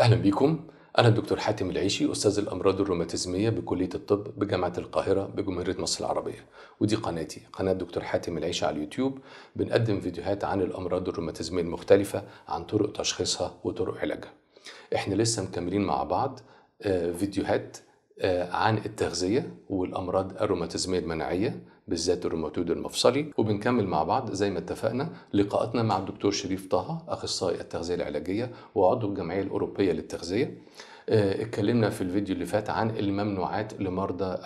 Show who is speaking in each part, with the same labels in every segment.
Speaker 1: أهلا بكم أنا الدكتور حاتم العيشي أستاذ الأمراض الروماتيزمية بكلية الطب بجامعة القاهرة بجمهورية مصر العربية ودي قناتي قناة دكتور حاتم العيشي على اليوتيوب بنقدم فيديوهات عن الأمراض الروماتيزمية المختلفة عن طرق تشخيصها وطرق علاجها إحنا لسه مكملين مع بعض آه، فيديوهات آه، عن التغذية والأمراض الروماتيزمية المناعية بالذات الروماتويد المفصلي وبنكمل مع بعض زي ما اتفقنا لقاءاتنا مع الدكتور شريف طه أخصائي التغذية العلاجية وعضو الجمعية الأوروبية للتغذية آه، اتكلمنا في الفيديو اللي فات عن الممنوعات لمرضى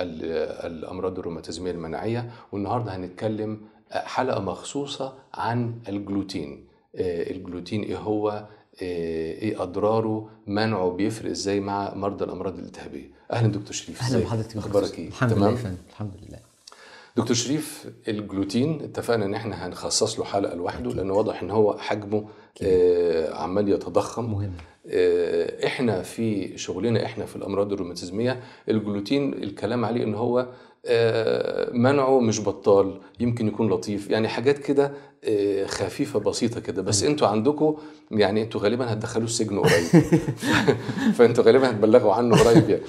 Speaker 1: الأمراض الروماتيزمية المناعية والنهاردة هنتكلم حلقة مخصوصة عن الجلوتين آه، الجلوتين ايه هو آه، ايه اضراره منعه بيفرق ازاي مع مرضى الامراض الالتهابيه اهلا دكتور شريف اهلا بحضرتك اخبارك ايه الحمد تمام؟ لله الحمد لله دكتور شريف الجلوتين اتفقنا ان احنا هنخصص له حلقه لوحده لان واضح ان هو حجمه آه عمال يتضخم مهم. آه احنا في شغلنا احنا في الامراض الروماتيزميه الجلوتين الكلام عليه ان هو آه منعه مش بطال يمكن يكون لطيف يعني حاجات كده آه خفيفه بسيطه كده بس انتوا عندكم يعني انتوا غالبا هتدخلوه السجن قريب فانتوا غالبا هتبلغوا عنه قريب يعني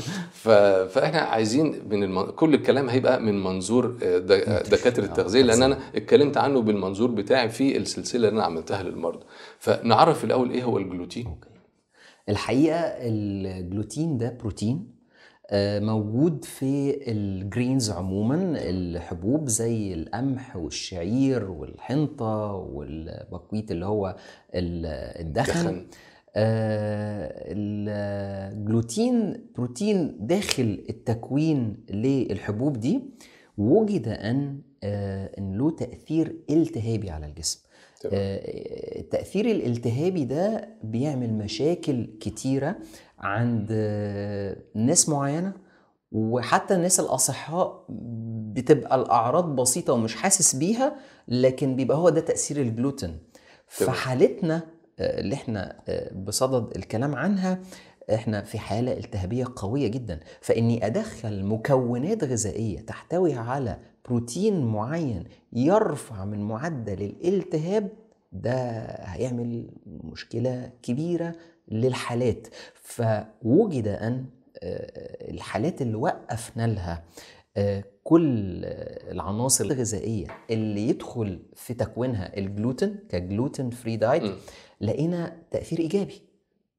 Speaker 1: فاحنا عايزين من المن... كل الكلام هيبقى من منظور آه، آه، دكاتره التغذيه لان انا اتكلمت عنه بالمنظور بتاعي في السلسله اللي انا عملتها للمرضى فنعرف الاول ايه هو الجلوتين أوكي. الحقيقه
Speaker 2: الجلوتين ده بروتين آه، موجود في الجرينز عموما الحبوب زي القمح والشعير والحنطه والبقويت اللي هو الدخن, الدخن. آه الجلوتين بروتين داخل التكوين للحبوب دي وجد ان آه ان له تاثير التهابي على الجسم التأثير آه، الالتهابي ده بيعمل مشاكل كتيرة عند آه، ناس معينة وحتى الناس الأصحاء بتبقى الأعراض بسيطة ومش حاسس بيها لكن بيبقى هو ده تأثير الجلوتين فحالتنا آه، اللي احنا بصدد الكلام عنها احنا في حالة التهابية قوية جدا فاني ادخل مكونات غذائية تحتوي على بروتين معين يرفع من معدل الالتهاب ده هيعمل مشكلة كبيرة للحالات فوجد أن آه، الحالات اللي وقفنا لها آه، كل العناصر الغذائيه اللي يدخل في تكوينها الجلوتين كجلوتين فري دايت لقينا تاثير ايجابي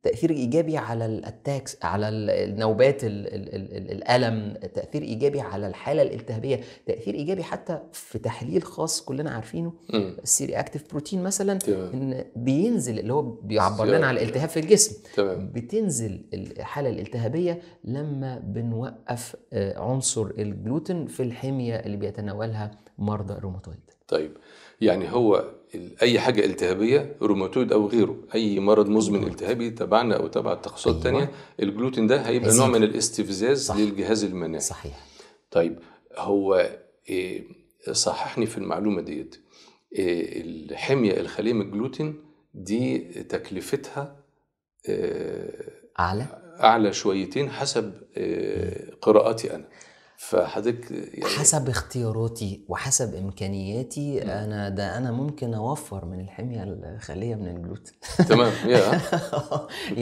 Speaker 2: تاثير ايجابي على الاتاكس على النوبات الالم تاثير ايجابي على الحاله الالتهابيه تاثير ايجابي حتى في تحليل خاص كلنا عارفينه السيري اكتيف بروتين مثلا طبعا. ان بينزل اللي هو بيعبر لنا على الالتهاب في الجسم طبعا. بتنزل الحاله الالتهابيه لما بنوقف آه، عنصر الجلوتين في الحميه اللي بيتناولها مرضى الروماتويد
Speaker 1: طيب يعني هو اي حاجه التهابيه روماتويد او غيره اي مرض مزمن أيوة. التهابي تبعنا او تبع التخصصات الثانيه أيوة. الجلوتين ده هيبقى أزيد. نوع من الاستفزاز صح. للجهاز المناعي صحيح طيب هو إيه صححني في المعلومه ديت إيه الحميه الخاليه من الجلوتين دي تكلفتها إيه اعلى اعلى شويتين حسب آه، قراءاتي انا فحضرتك يعني
Speaker 2: حسب اختياراتي وحسب امكانياتي مم. انا ده انا ممكن اوفر من الحميه الخاليه من الجلوتين تمام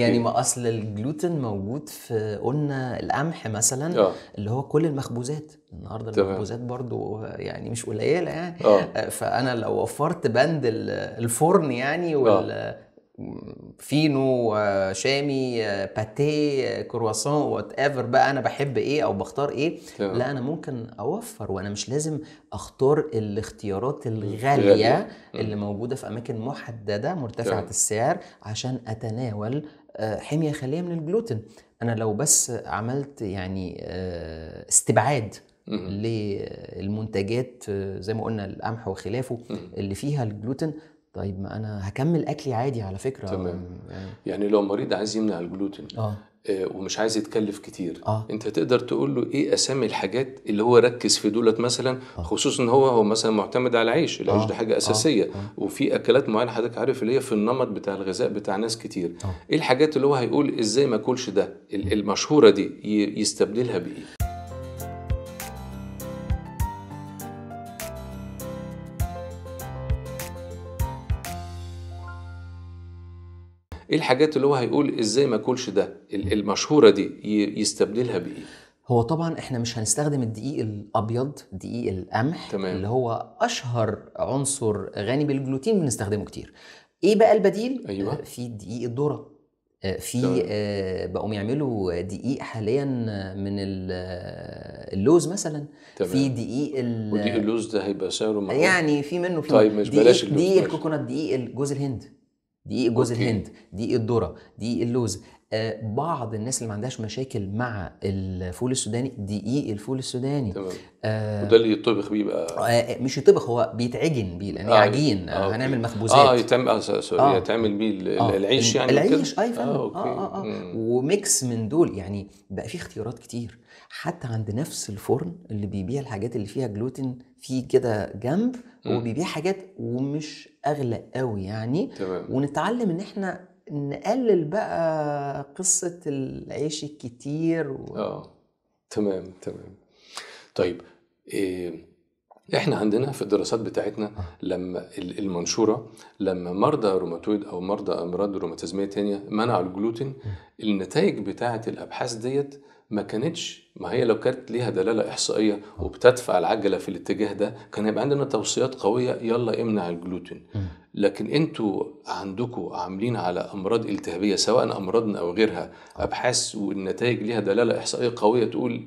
Speaker 2: يعني ما اصل الجلوتين موجود في قلنا القمح مثلا آه. اللي هو كل المخبوزات النهارده المخبوزات برضو يعني مش قليله يعني آه. فانا لو وفرت بند الفرن يعني آه. وال فينو آه، شامي آه، باتيه آه، كرواسون وات ايفر بقى انا بحب ايه او بختار ايه طيب. لا انا ممكن اوفر وانا مش لازم اختار الاختيارات الغاليه اللي موجوده في اماكن محدده مرتفعه طيب. السعر عشان اتناول حميه خاليه من الجلوتين انا لو بس عملت يعني استبعاد للمنتجات زي ما قلنا القمح وخلافه اللي فيها الجلوتين طيب ما انا هكمل اكلي عادي على فكره تمام
Speaker 1: يعني, يعني لو مريض عايز يمنع الجلوتين آه. اه ومش عايز يتكلف كتير آه. انت تقدر تقول له ايه اسامي الحاجات اللي هو ركز في دولت مثلا آه. خصوصا ان هو هو مثلا معتمد على العيش العيش آه. ده حاجه آه. اساسيه آه. آه. وفي اكلات معينه حضرتك عارف اللي هي في النمط بتاع الغذاء بتاع ناس كتير آه. ايه الحاجات اللي هو هيقول ازاي ما اكلش ده المشهوره دي يستبدلها بايه ايه الحاجات اللي هو هيقول ازاي ما اكلش ده المشهوره دي يستبدلها بايه
Speaker 2: هو طبعا احنا مش هنستخدم الدقيق الابيض دقيق القمح تمام. اللي هو اشهر عنصر غني بالجلوتين بنستخدمه كتير ايه بقى البديل أيوة. آه، في دقيق الذره آه، في آه بقوا يعملوا دقيق حاليا من آه، اللوز مثلا
Speaker 1: تمام. في دقيق ودقيق اللوز ده هيبقى سعره يعني في منه في طيب مش دقيق بلاش دقيق
Speaker 2: الكوكونات دقيق جوز الهند
Speaker 1: دقيق جوز الهند
Speaker 2: دقيق الذره دقيق اللوز آه، بعض الناس اللي ما عندهاش مشاكل مع الفول السوداني دقيق الفول السوداني تمام
Speaker 1: آه، وده اللي يطبخ بيه بقى
Speaker 2: آه، مش يطبخ هو بيتعجن بيه لان آه عجين آه هنعمل مخبوزات اه يتم
Speaker 1: آه سوري آه يتعمل بيه آه العيش يعني العيش اي فعلا آه, أوكي. آه, آه,
Speaker 2: آه وميكس من دول يعني بقى في اختيارات كتير حتى عند نفس الفرن اللي بيبيع الحاجات اللي فيها جلوتين في كده جنب وبيبيع حاجات ومش اغلى قوي يعني تمام ونتعلم ان احنا نقلل بقى قصه العيش الكتير و...
Speaker 1: اه تمام تمام طيب إيه احنا عندنا في الدراسات بتاعتنا لما المنشوره لما مرضى روماتويد او مرضى امراض روماتيزميه تانية منعوا الجلوتين النتائج بتاعه الابحاث ديت ما كانتش ما هي لو كانت ليها دلاله احصائيه وبتدفع العجله في الاتجاه ده كان هيبقى عندنا توصيات قويه يلا امنع الجلوتين لكن انتوا عندكم عاملين على امراض التهابيه سواء امراضنا او غيرها ابحاث والنتائج ليها دلاله احصائيه قويه تقول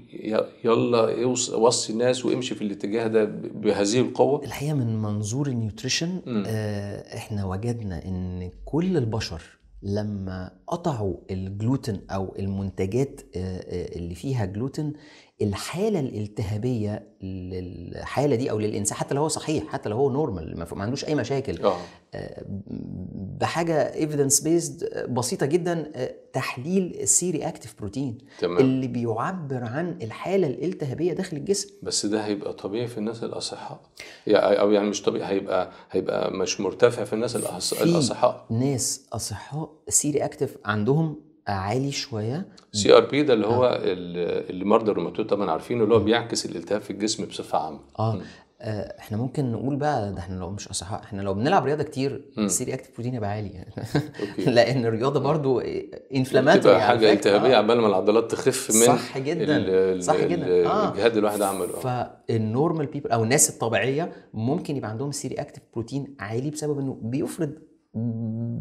Speaker 1: يلا وصي الناس وامشي في الاتجاه ده بهذه القوه
Speaker 2: الحقيقه من منظور النيوتريشن آه، احنا وجدنا ان كل البشر لما قطعوا الجلوتين او المنتجات آه، آه، اللي فيها جلوتين الحاله الالتهابيه للحاله دي او للانسان حتى لو هو صحيح حتى لو هو نورمال ما عندوش اي مشاكل أوه. آه، بحاجه ايفيدنس بيزد بسيطه جدا آه، تحليل السي رياكتيف بروتين تمام. اللي بيعبر عن الحاله الالتهابيه داخل الجسم
Speaker 1: بس ده هيبقى طبيعي في الناس الاصحاء يعني او يعني مش طبيعي هيبقى هيبقى مش مرتفع في الناس الأص... الاصحاء
Speaker 2: ناس اصحاء سي رياكتيف عندهم آه، عالي شويه سي
Speaker 1: ار بي ده اللي هو آه. اللي مرضى الروماتويد طبعا عارفينه اللي هو بيعكس الالتهاب في الجسم بصفه عامه
Speaker 2: اه اه احنا ممكن نقول بقى ده احنا لو مش اصحاء احنا لو بنلعب رياضه كتير السي اكتيف بروتين يبقى عالي لان الرياضه برضو انفلاماتوري بتبقى حاجه التهابيه
Speaker 1: عبال ما العضلات تخف من صح جدا صح جدا آه. الجهاد آه. الواحد عمله
Speaker 2: فالنورمال بيبل او الناس الطبيعيه ممكن يبقى عندهم سي اكتيف بروتين عالي بسبب انه بيفرض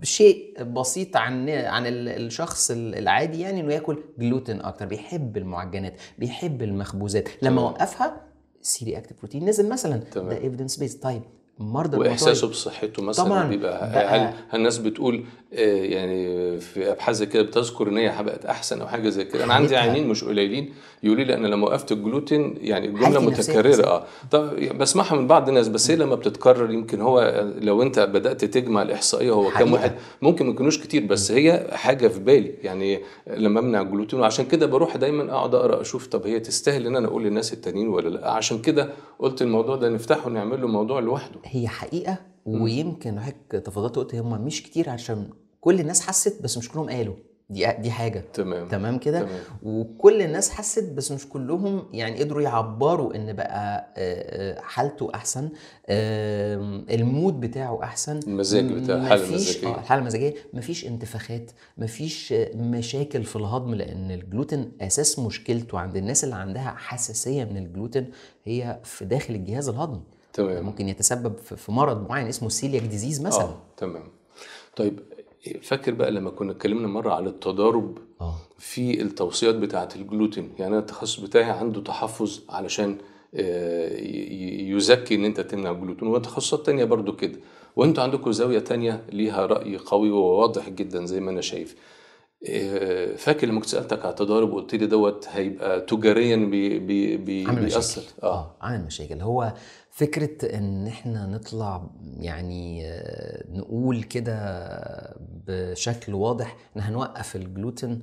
Speaker 2: شيء بسيط عن عن الشخص العادي يعني انه ياكل جلوتين اكتر بيحب المعجنات بيحب المخبوزات لما وقفها سيري ري اكتف بروتين نزل مثلا ده ايفيدنس بيز طيب مرضى واحساسه
Speaker 1: بصحته مثلا طبعا بيبقى بقى هل الناس بتقول آه، يعني في ابحاث زي كده بتذكر ان هي بقت احسن او حاجه زي كده انا عندي عينين مش قليلين يقولوا لي انا لما وقفت الجلوتين يعني الجمله متكرره اه طب يعني بسمعها من بعض الناس بس هي لما بتتكرر يمكن هو لو انت بدات تجمع الاحصائيه هو كم واحد ممكن ما يكونوش كتير بس هي حاجه في بالي يعني لما امنع الجلوتين وعشان كده بروح دايما اقعد اقرا اشوف طب هي تستاهل ان انا اقول للناس التانيين ولا لا عشان كده قلت الموضوع ده نفتحه ونعمل له موضوع لوحده هي حقيقه
Speaker 2: ويمكن حضرتك تفضلت وقلت هم مش كتير عشان كل الناس حست بس مش كلهم قالوا دي دي حاجه تمام تمام كده وكل الناس حست بس مش كلهم يعني قدروا يعبروا ان بقى آه، آه، حالته احسن المود بتاعه احسن المزاج بتاع الحاله المزاجيه اه الحاله المزاجيه مفيش انتفاخات مفيش مشاكل في الهضم لان الجلوتين اساس مشكلته عند الناس اللي عندها حساسيه من الجلوتين هي في داخل الجهاز الهضمي تمام ممكن يتسبب في مرض معين اسمه سيلياك ديزيز مثلا اه
Speaker 1: تمام طيب فاكر بقى لما كنا اتكلمنا مره على التضارب أوه. في التوصيات بتاعه الجلوتين يعني انا التخصص بتاعي عنده تحفظ علشان آه، يزكي ان انت تمنع الجلوتين وتخصصات تانية برضو كده وانتوا عندكم زاويه تانية ليها راي قوي وواضح جدا زي ما انا شايف آه، فاكر لما كنت سالتك على التضارب وقلت لي دوت هيبقى تجاريا بي بي بي عامل بيأثر مشاكل. آه. اه
Speaker 2: عامل مشاكل هو فكرة ان احنا نطلع يعني آه، نقول كده بشكل واضح ان هنوقف الجلوتين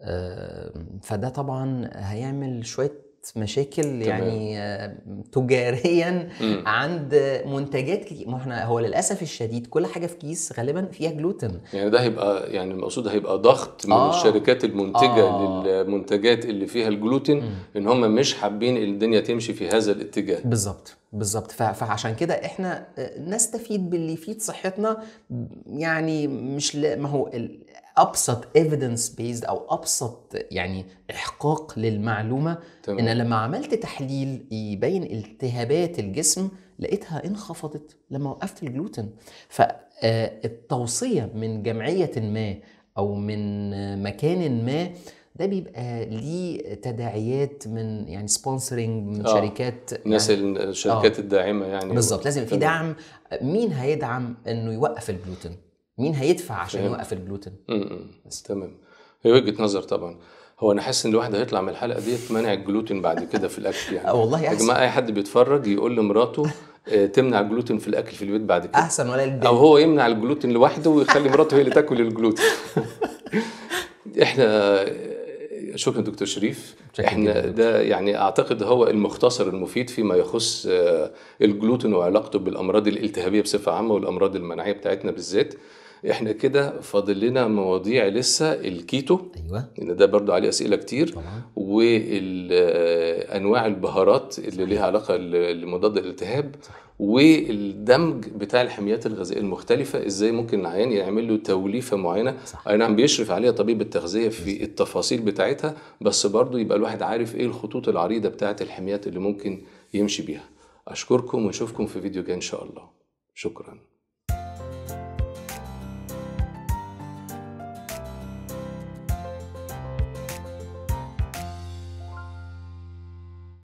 Speaker 2: آه، فده طبعا هيعمل شوية مشاكل يعني آه، تجاريا مم. عند منتجات كتير ما احنا هو للاسف الشديد كل حاجه في كيس غالبا فيها جلوتين
Speaker 1: يعني ده هيبقى يعني المقصود هيبقى ضغط من آه. الشركات المنتجه آه. للمنتجات اللي فيها الجلوتين مم. ان هم مش حابين الدنيا تمشي في هذا الاتجاه بالظبط
Speaker 2: بالظبط فعشان كده احنا آه، نستفيد باللي يفيد صحتنا يعني مش ما هو ابسط ايفيدنس بيزد او ابسط يعني احقاق للمعلومه طبعا. ان لما عملت تحليل يبين التهابات الجسم لقيتها انخفضت لما وقفت الجلوتين فالتوصيه آه، من جمعيه ما او من مكان ما ده بيبقى ليه تداعيات من يعني سبونسرنج من آه. شركات الناس يعني آه. الشركات آه.
Speaker 1: الداعمه يعني بالظبط لازم في دعم
Speaker 2: مين هيدعم انه يوقف الجلوتين مين هيدفع عشان يوقف
Speaker 1: الجلوتين بس تمام هي وجهه نظر طبعا هو انا حاسس ان الواحد هيطلع من الحلقه ديت منع الجلوتين بعد كده في الاكل يعني آه، والله يا جماعه اي حد بيتفرج يقول لمراته آه، تمنع الجلوتين في الاكل في البيت بعد كده احسن ولا البيت. او هو يمنع الجلوتين لوحده ويخلي مراته هي اللي تاكل الجلوتين احنا آه، شكرا دكتور شريف احنا ده يعني اعتقد هو المختصر المفيد فيما يخص الجلوتين وعلاقته بالامراض الالتهابيه بصفه عامه والامراض المناعيه بتاعتنا بالذات احنا كده فاضل لنا مواضيع لسه الكيتو ايوه لان ده برضو عليه اسئله كتير طبعا. وانواع البهارات اللي ليها علاقه لمضاد الالتهاب والدمج بتاع الحميات الغذائيه المختلفه ازاي ممكن العيان يعمل له توليفه معينه صح. اي نعم بيشرف عليها طبيب التغذيه في التفاصيل بتاعتها بس برضو يبقى الواحد عارف ايه الخطوط العريضه بتاعه الحميات اللي ممكن يمشي بيها اشكركم ونشوفكم في فيديو جاي ان شاء الله شكرا